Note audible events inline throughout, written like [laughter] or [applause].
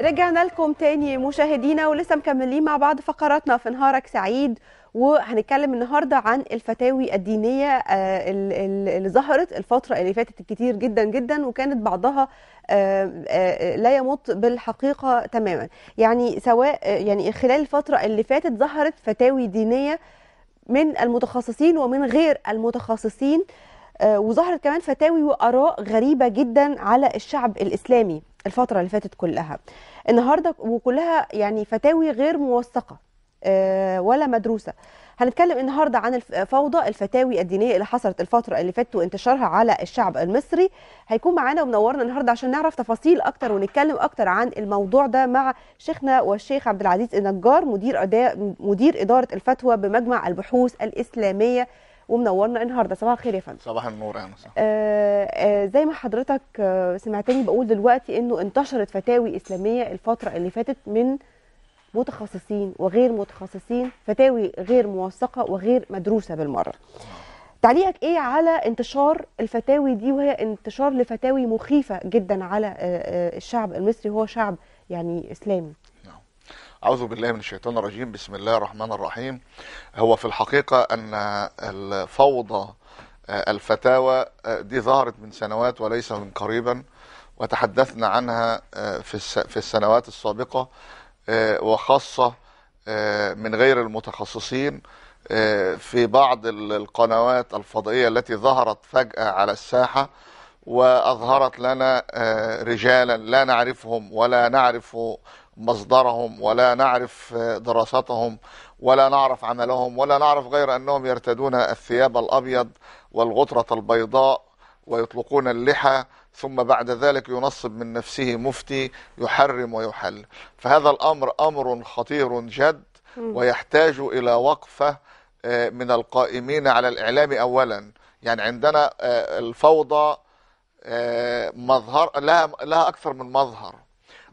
رجعنا لكم تاني مشاهدينا ولسه مكملين مع بعض فقراتنا في نهارك سعيد وهنتكلم النهارده عن الفتاوي الدينيه آه، اللي ظهرت الفتره اللي فاتت كتير جدا جدا وكانت بعضها آه، آه، لا يمط بالحقيقه تماما يعني سواء يعني خلال الفتره اللي فاتت ظهرت فتاوي دينيه من المتخصصين ومن غير المتخصصين وظهرت كمان فتاوي واراء غريبه جدا على الشعب الاسلامي الفترة اللي فاتت كلها النهاردة وكلها يعني فتاوي غير موثقة آه، ولا مدروسة هنتكلم النهاردة عن الفوضى الفتاوي الدينية اللي حصلت الفترة اللي فاتت وانتشارها على الشعب المصري هيكون معانا ومنورنا النهاردة عشان نعرف تفاصيل أكتر ونتكلم أكتر عن الموضوع ده مع شيخنا والشيخ عبد العزيز النجار مدير, مدير إدارة الفتوى بمجمع البحوث الإسلامية ومنورنا النهارده صباح الخير يا فندم صباح النور يا مصطفى آه آه زي ما حضرتك آه سمعتني بقول دلوقتي انه انتشرت فتاوي اسلاميه الفتره اللي فاتت من متخصصين وغير متخصصين فتاوي غير موثقه وغير مدروسه بالمره تعليقك ايه على انتشار الفتاوي دي وهي انتشار لفتاوي مخيفه جدا على آه، آه، الشعب المصري هو شعب يعني اسلامي أعوذ بالله من الشيطان الرجيم بسم الله الرحمن الرحيم هو في الحقيقة أن الفوضى آه، الفتاوى آه، دي ظهرت من سنوات وليس من قريبا وتحدثنا عنها آه، في السنوات السابقة وخاصة من غير المتخصصين في بعض القنوات الفضائية التي ظهرت فجأة على الساحة وأظهرت لنا رجالا لا نعرفهم ولا نعرف مصدرهم ولا نعرف دراستهم ولا نعرف عملهم ولا نعرف غير أنهم يرتدون الثياب الأبيض والغطرة البيضاء ويطلقون اللحى ثم بعد ذلك ينصب من نفسه مفتي يحرم ويحل فهذا الأمر أمر خطير جد ويحتاج إلى وقفة آه، من القائمين على الإعلام أولا يعني عندنا آه، الفوضى آه، مظهر لها, لها أكثر من مظهر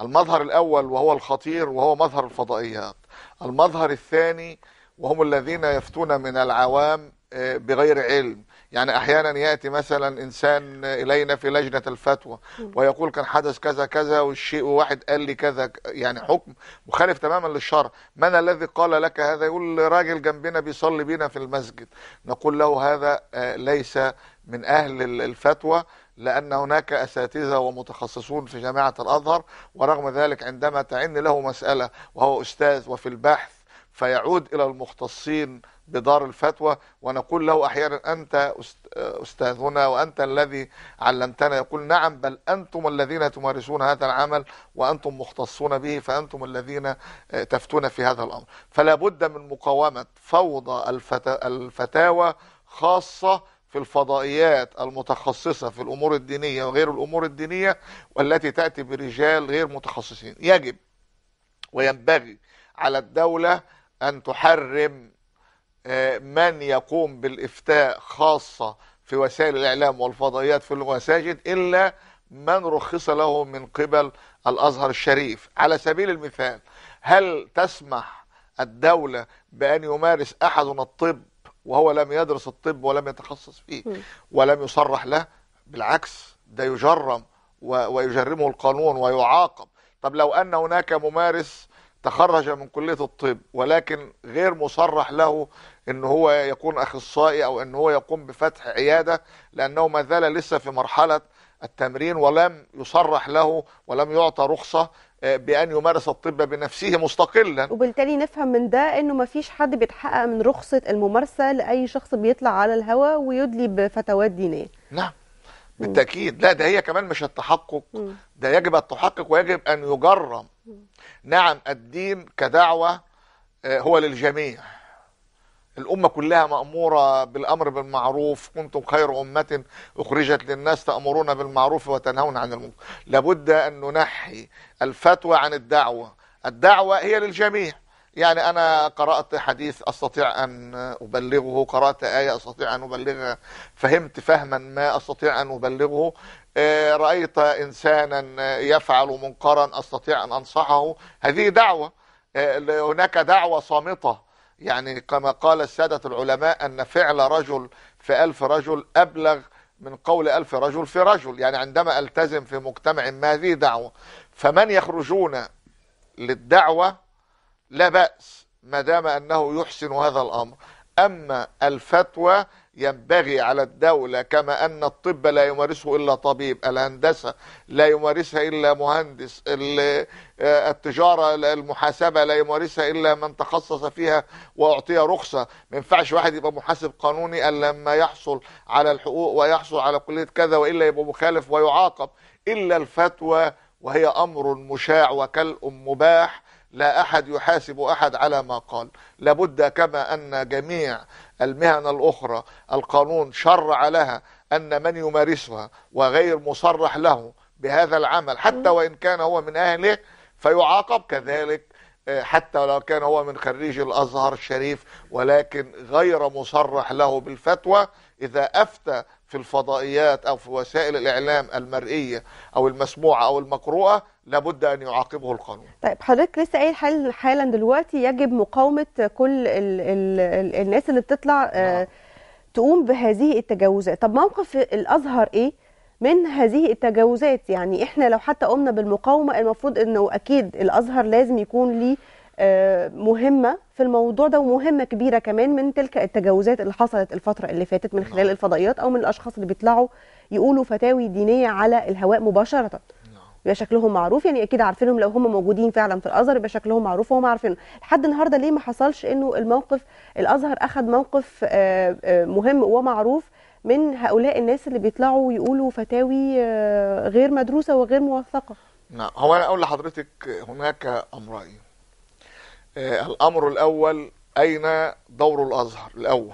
المظهر الأول وهو الخطير وهو مظهر الفضائيات المظهر الثاني وهم الذين يفتون من العوام آه، بغير علم يعني احيانا ياتي مثلا انسان الينا في لجنه الفتوى ويقول كان حدث كذا كذا والشيء واحد قال لي كذا يعني حكم مخالف تماما للشرع من الذي قال لك هذا يقول راجل جنبنا بيصلي بينا في المسجد نقول له هذا آه، ليس من اهل الفتوى لأن هناك أساتذة ومتخصصون في جامعة الأزهر ورغم ذلك عندما تعن له مسألة وهو أستاذ وفي البحث فيعود إلى المختصين بدار الفتوى ونقول له أحيانا أنت أستاذنا وأنت الذي علمتنا يقول نعم بل أنتم الذين تمارسون هذا العمل وأنتم مختصون به فأنتم الذين آه، تفتون في هذا الأمر فلا بد من مقاومة فوضى الفتاوى خاصة في الفضائيات المتخصصة في الأمور الدينية وغير الأمور الدينية والتي تأتي برجال غير متخصصين يجب وينبغي على الدولة أن تحرم آه، من يقوم بالإفتاء خاصة في وسائل الإعلام والفضائيات في المساجد إلا من رخص له من قبل الأزهر الشريف على سبيل المثال هل تسمح الدولة بأن يمارس أحد الطب وهو لم يدرس الطب ولم يتخصص فيه ولم يصرح له بالعكس ده يجرم ويجرمه القانون ويعاقب طب لو أن هناك ممارس تخرج من كلية الطب ولكن غير مصرح له ان هو يكون اخصائي او ان هو يقوم بفتح عيادة لانه ما زال لسه في مرحلة التمرين ولم يصرح له ولم يعطى رخصة آه، بان يمارس الطب بنفسه مستقلا وبالتالي نفهم من ده انه ما فيش حد بيتحقق من رخصه الممارسه لاي شخص بيطلع على الهواء ويدلي بفتوات دينيه نعم بالتاكيد لا ده هي كمان مش التحقق ده يجب التحقق ويجب ان يجرم نعم الدين كدعوه آه، هو للجميع الأمة كلها مأمورة بالأمر بالمعروف كنتم خير أمة أخرجت للناس تأمرون بالمعروف وتنهون عن المنكر لابد أن ننحي الفتوى عن الدعوة الدعوة هي للجميع يعني أنا قرأت حديث أستطيع أن أبلغه قرأت آية أستطيع أن أبلغها فهمت فهما ما أستطيع أن أبلغه آه، رأيت إنسانا يفعل منكرا أستطيع أن أنصحه هذه دعوة آه، هناك دعوة صامتة يعني كما قال السادة العلماء أن فعل رجل في ألف رجل أبلغ من قول ألف رجل في رجل يعني عندما ألتزم في مجتمع ما هذه دعوة فمن يخرجون للدعوة لا بأس ما دام أنه يحسن هذا الأمر أما الفتوى ينبغي على الدولة كما أن الطب لا يمارسه إلا طبيب الهندسة لا يمارسها إلا مهندس آه، التجارة المحاسبة لا يمارسها إلا من تخصص فيها وأعطي رخصة ما ينفعش واحد يبقى محاسب قانوني ألا لما يحصل على الحقوق ويحصل على كلية كذا وإلا يبقى مخالف ويعاقب إلا الفتوى وهي أمر مشاع وكالأم مباح لا أحد يحاسب أحد على ما قال لابد كما أن جميع المهن الأخرى القانون شرع لها أن من يمارسها وغير مصرح له بهذا العمل حتى وإن كان هو من أهله إيه؟ فيعاقب كذلك آه، حتى لو كان هو من خريج الأزهر الشريف ولكن غير مصرح له بالفتوى إذا أفتى في الفضائيات أو في وسائل الإعلام المرئية أو المسموعة أو المقروءة لابد ان يعاقبه القانون طيب حضرتك لسه قايل حال حالا دلوقتي يجب مقاومه كل الـ الـ الـ الناس اللي بتطلع آه، نعم. تقوم بهذه التجاوزات طب موقف الازهر ايه من هذه التجاوزات يعني احنا لو حتى قمنا بالمقاومه المفروض انه اكيد الازهر لازم يكون ليه آه، مهمه في الموضوع ده ومهمه كبيره كمان من تلك التجاوزات اللي حصلت الفتره اللي فاتت من خلال نعم. الفضائيات او من الاشخاص اللي بيطلعوا يقولوا فتاوي دينيه على الهواء مباشره يبقى شكلهم معروف يعني اكيد عارفينهم لو هم موجودين فعلا في الازهر يبقى شكلهم معروف وهم عارفينه لحد النهارده ليه ما حصلش انه الموقف الازهر اخذ موقف آه، آه، مهم ومعروف من هؤلاء الناس اللي بيطلعوا ويقولوا فتاوي آه، غير مدروسه وغير موثقه نعم هو انا اقول لحضرتك هناك امرين إيه؟ الامر الاول اين دور الازهر الاول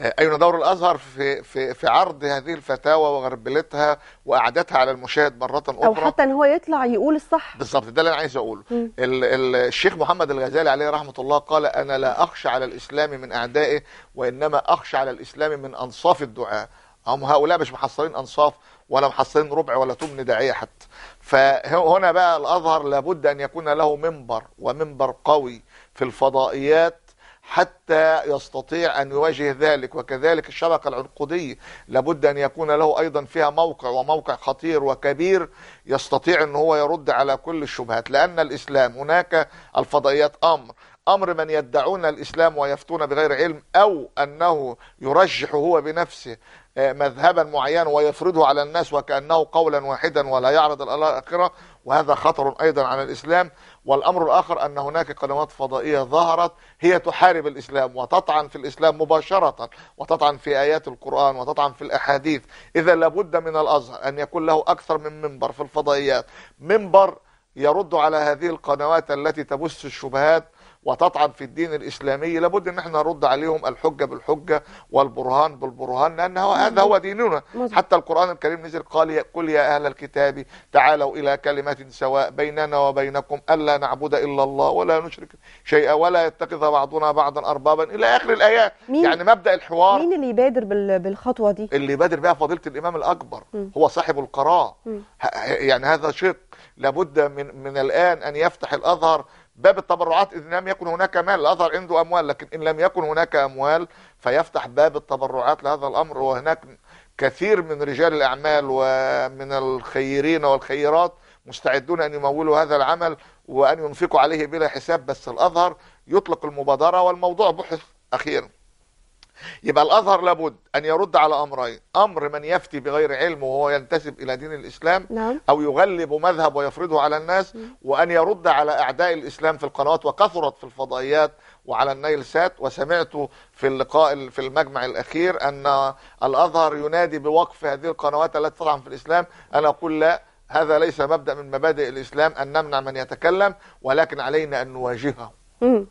آه، أين دور الأزهر في في في عرض هذه الفتاوى وغربلتها وإعادتها على المشاهد مرة أخرى أو حتى إن هو يطلع يقول الصح بالظبط ده اللي أنا عايز أقوله ال ال الشيخ محمد الغزالي عليه رحمة الله قال أنا لا أخشى على الإسلام من أعدائه وإنما أخشى على الإسلام من أنصاف الدعاء هم هؤلاء مش محصلين أنصاف ولا محصلين ربع ولا تمن داعية حتى فهنا بقى الأزهر لابد أن يكون له منبر ومنبر قوي في الفضائيات حتى يستطيع أن يواجه ذلك وكذلك الشبكة العنقودية لابد أن يكون له أيضا فيها موقع وموقع خطير وكبير يستطيع أن هو يرد على كل الشبهات لأن الإسلام هناك الفضائيات أمر أمر من يدعون الإسلام ويفتون بغير علم أو أنه يرجح هو بنفسه آه، مذهبا معينا ويفرضه على الناس وكأنه قولا واحدا ولا يعرض الآخرة وهذا خطر أيضا على الإسلام والأمر الآخر أن هناك قنوات فضائية ظهرت هي تحارب الإسلام وتطعن في الإسلام مباشرة وتطعن في آيات القرآن وتطعن في الأحاديث إذا لابد من الأزهر أن يكون له أكثر من منبر في الفضائيات منبر يرد على هذه القنوات التي تبث الشبهات وتطعن في الدين الإسلامي لابد أن احنا نرد عليهم الحجة بالحجة والبرهان بالبرهان لأن هذا هو ديننا حتى القرآن الكريم نزل قال قل يا أهل الكتاب تعالوا إلى كلمة سواء بيننا وبينكم ألا نعبد إلا الله ولا نشرك شيئا ولا يتخذ بعضنا بعضا أربابا إلى آخر الآيات يعني مبدأ الحوار مين اللي يبادر بالخطوة دي اللي يبادر بها فضيلة الإمام الأكبر هو صاحب القرار يعني هذا شق لابد من من الآن أن يفتح الأزهر باب التبرعات إذ لم يكن هناك مال الأظهر عنده أموال لكن إن لم يكن هناك أموال فيفتح باب التبرعات لهذا الأمر وهناك كثير من رجال الأعمال ومن الخيرين والخيرات مستعدون أن يمولوا هذا العمل وأن ينفقوا عليه بلا حساب بس الأظهر يطلق المبادرة والموضوع بحث أخيراً يبقى الأزهر لابد أن يرد على أمرين أمر من يفتي بغير علم وهو ينتسب إلى دين الإسلام نعم. أو يغلب مذهب ويفرضه على الناس وأن يرد على أعداء الإسلام في القنوات وكثرت في الفضائيات وعلى النيل سات وسمعت في اللقاء في المجمع الأخير أن الأزهر ينادي بوقف هذه القنوات التي تطعن في الإسلام أنا أقول لا هذا ليس مبدأ من مبادئ الإسلام أن نمنع من يتكلم ولكن علينا أن نواجهه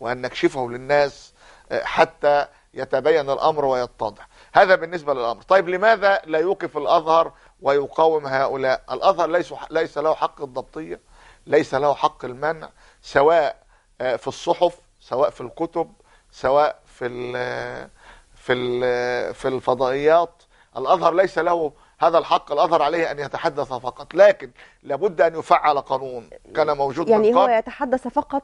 وأن نكشفه للناس آه، حتى يتبين الأمر ويتضح هذا بالنسبة للأمر طيب لماذا لا يوقف الأزهر ويقاوم هؤلاء الأزهر ليس, ليس له حق الضبطية ليس له حق المنع سواء آه، في الصحف سواء في الكتب سواء في الـ في الـ في الفضائيات الأزهر ليس له هذا الحق الأظهر عليه أن يتحدث فقط لكن لابد أن يفعل قانون كان موجود يعني هو يتحدث فقط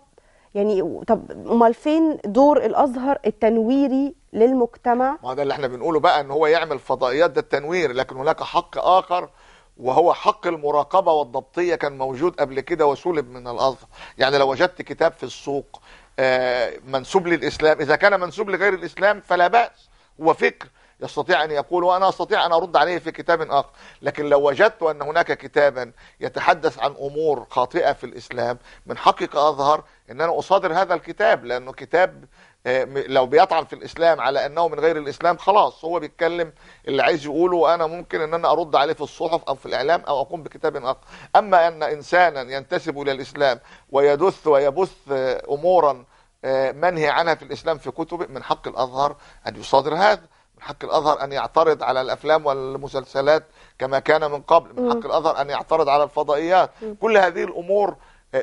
يعني طب امال فين دور الازهر التنويري للمجتمع ما ده اللي احنا بنقوله بقى ان هو يعمل فضائيات ده التنوير لكن هناك حق اخر وهو حق المراقبة والضبطية كان موجود قبل كده وسلب من الأزهر يعني لو وجدت كتاب في السوق آه، منسوب للإسلام إذا كان منسوب لغير الإسلام فلا بأس هو فكر يستطيع أن يقول وأنا أستطيع أن أرد عليه في كتاب آخر لكن لو وجدت أن هناك كتابا يتحدث عن أمور خاطئة في الإسلام من حقك أظهر أن أنا أصادر هذا الكتاب لأنه كتاب آه، لو بيطعن في الاسلام على انه من غير الاسلام خلاص هو بيتكلم اللي عايز يقوله وانا ممكن ان انا ارد عليه في الصحف او في الاعلام او اقوم بكتاب اخر اما ان انسانا ينتسب الى الاسلام ويدث ويبث آه، امورا آه، منهي عنها في الاسلام في كتبه من حق الازهر ان يصادر هذا من حق الازهر ان يعترض على الافلام والمسلسلات كما كان من قبل من حق الازهر ان يعترض على الفضائيات كل هذه الامور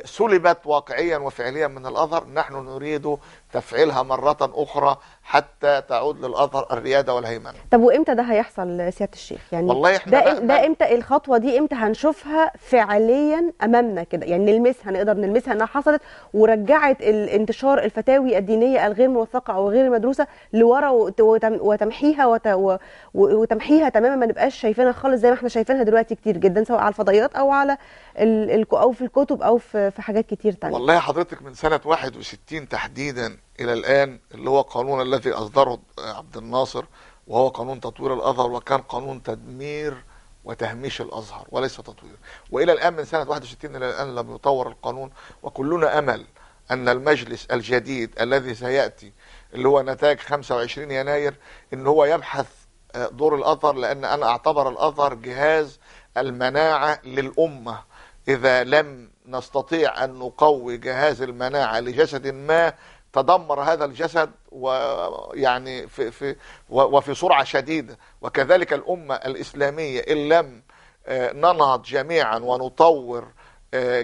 سلبت واقعيا وفعليا من الازهر نحن نريد تفعيلها مرة أخرى حتى تعود للأظهر الريادة والهيمنة طب وإمتى ده هيحصل سيادة الشيخ يعني والله إحنا ده, ده إمتى الخطوة دي إمتى هنشوفها فعليا أمامنا كده يعني نلمسها نقدر نلمسها إنها حصلت ورجعت الانتشار الفتاوي الدينية الغير موثقة أو غير مدروسة لورا وتمحيها وتمحيها تماما ما نبقاش شايفينها خالص زي ما إحنا شايفينها دلوقتي كتير جدا سواء على الفضائيات أو على أو في الكتب أو في حاجات كتير تانية والله حضرتك من سنة 61 تحديدا إلى الآن اللي هو قانون الذي أصدره عبد الناصر وهو قانون تطوير الأزهر وكان قانون تدمير وتهميش الأزهر وليس تطوير وإلى الآن من سنة 61 إلى الآن لم يطور القانون وكلنا أمل أن المجلس الجديد الذي سيأتي اللي هو نتاج 25 يناير أن هو يبحث آه، دور الأزهر لأن أنا أعتبر الأزهر جهاز المناعة للأمة إذا لم نستطيع أن نقوي جهاز المناعة لجسد ما تدمر هذا الجسد ويعني في في وفي سرعه شديده وكذلك الامه الاسلاميه ان لم آه، ننهض جميعا ونطور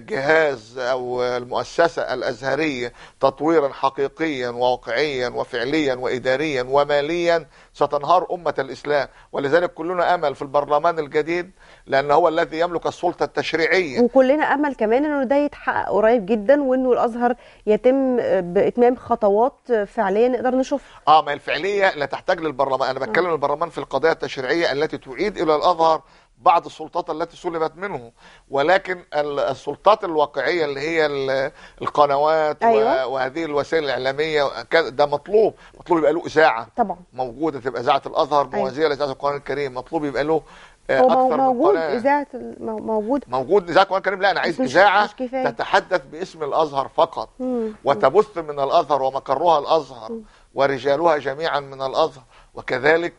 جهاز أو المؤسسة الأزهرية تطويرا حقيقيا وواقعيا وفعليا وإداريا وماليا ستنهار أمة الإسلام ولذلك كلنا أمل في البرلمان الجديد لأن هو الذي يملك السلطة التشريعية وكلنا أمل كمان أنه ده يتحقق قريب جدا وأنه الأزهر يتم بإتمام خطوات فعلية نقدر نشوفها آه ما الفعلية لا تحتاج للبرلمان أنا بتكلم آه. البرلمان في القضايا التشريعية التي تعيد إلى الأزهر بعض السلطات التي سلبت منه ولكن السلطات الواقعيه اللي هي القنوات أيوة. وهذه الوسائل الاعلاميه ده مطلوب مطلوب يبقى له اذاعه طبعا موجوده تبقى اذاعه الازهر أيوة. موازيه أيوة. لاذاعه القران الكريم مطلوب يبقى له آه، اكثر موجود اذاعه موجود موجود اذاعه القران الكريم لا انا عايز اذاعه تتحدث باسم الازهر فقط مم. وتبث من الازهر ومقرها الازهر مم. ورجالها جميعا من الازهر وكذلك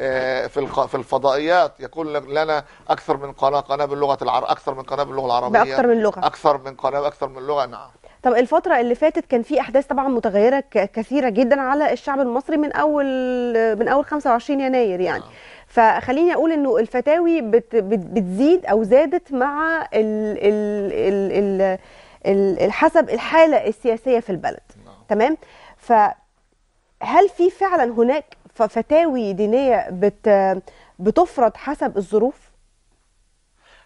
آه، في في الفضائيات يكون لنا اكثر من قناه قناه باللغه العربيه اكثر من قناه باللغه العربيه باكثر من لغه اكثر من قناه اكثر من لغه نعم طب الفترة اللي فاتت كان في أحداث طبعا متغيرة كثيرة جدا على الشعب المصري من أول من أول 25 يناير يعني آه. فخليني أقول إنه الفتاوي بت بتزيد أو زادت مع ال ال ال ال حسب الحالة السياسية في البلد آه. تمام فهل في فعلا هناك فتاوي دينيه بت بتفرض حسب الظروف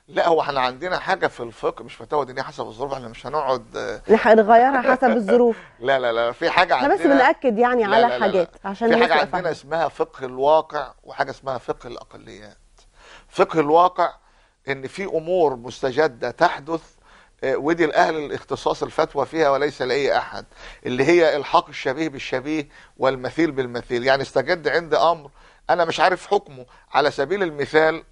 لا هو احنا عندنا حاجه في الفقه مش فتاوى دينيه حسب الظروف احنا مش هنقعد نغيرها حسب الظروف [laughs] لا لا لا في حاجه عندنا احنا بس بناكد يعني على لا لا لا حاجات عشان في حاجه عندنا فهم. اسمها فقه الواقع وحاجه اسمها فقه الاقليات فقه الواقع ان في امور مستجده تحدث ودي الاهل الاختصاص الفتوى فيها وليس لاي احد اللي هي الحاق الشبيه بالشبيه والمثيل بالمثيل يعني استجد عندي امر انا مش عارف حكمه على سبيل المثال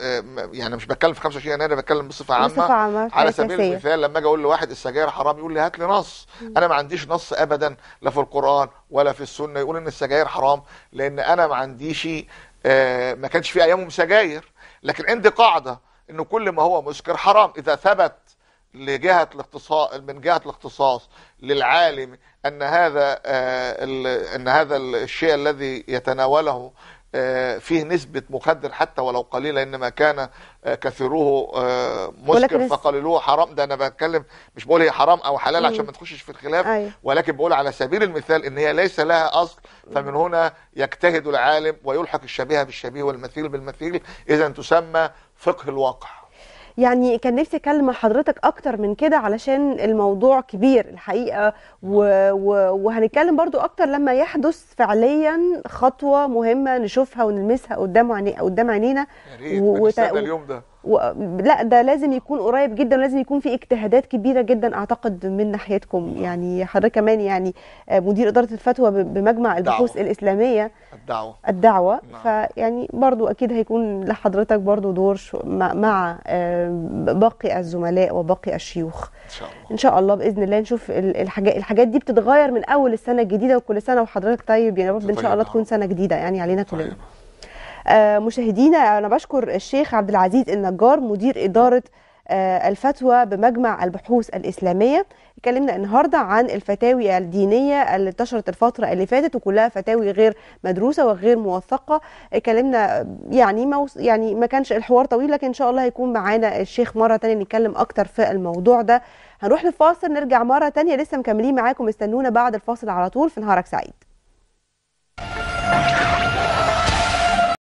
آه، يعني مش بتكلم في 25 يناير بتكلم بصفه عامه بصفة عامة على سبيل كثير. المثال لما اجي اقول لواحد السجاير حرام يقول لي هات لي نص انا ما عنديش نص ابدا لا في القران ولا في السنه يقول ان السجاير حرام لان انا ما عنديش آه، ما كانش في ايامهم سجاير لكن عندي قاعده ان كل ما هو مسكر حرام اذا ثبت لجهة الاختصاص من جهة الاختصاص للعالم أن هذا آه، أن هذا الشيء الذي يتناوله آه، فيه نسبة مخدر حتى ولو قليلة إنما كان آه، كثيره مسكر فقليلوه حرام ده أنا بتكلم مش بقول هي حرام أو حلال عشان ما تخشش في الخلاف أيوه. ولكن بقول على سبيل المثال إن هي ليس لها أصل فمن هنا يجتهد العالم ويلحق الشبيه بالشبيه والمثيل بالمثيل إذا تسمى فقه الواقع يعني كان نفسي اكلم حضرتك اكتر من كده علشان الموضوع كبير الحقيقه و... وهنتكلم برضو اكتر لما يحدث فعليا خطوه مهمه نشوفها ونلمسها قدام عيني قدام عينينا و... وت... اليوم ده و... لا ده لازم يكون قريب جدا ولازم يكون في اجتهادات كبيره جدا اعتقد من ناحيتكم يعني حضرتك كمان يعني آه، مدير اداره الفتوى بمجمع البحوث الاسلاميه الدعوه الدعوه نعم. فيعني برضو اكيد هيكون لحضرتك برضو دور مع, مع آه، باقي الزملاء وباقي الشيوخ ان شاء الله ان شاء الله باذن الله نشوف الحاجات الحاجات دي بتتغير من اول السنه الجديده وكل سنه وحضرتك طيب يا رب ان شاء الله تكون سنه جديده يعني علينا كلنا طيب. آه، مشاهدينا انا بشكر الشيخ عبد العزيز النجار مدير اداره آه، الفتوى بمجمع البحوث الإسلامية اتكلمنا النهاردة عن الفتاوي الدينية اللي انتشرت الفترة اللي فاتت وكلها فتاوي غير مدروسة وغير موثقة اتكلمنا يعني ما يعني ما كانش الحوار طويل لكن إن شاء الله هيكون معانا الشيخ مرة تانية نتكلم أكتر في الموضوع ده هنروح لفاصل نرجع مرة تانية لسه مكملين معاكم استنونا بعد الفاصل على طول في نهارك سعيد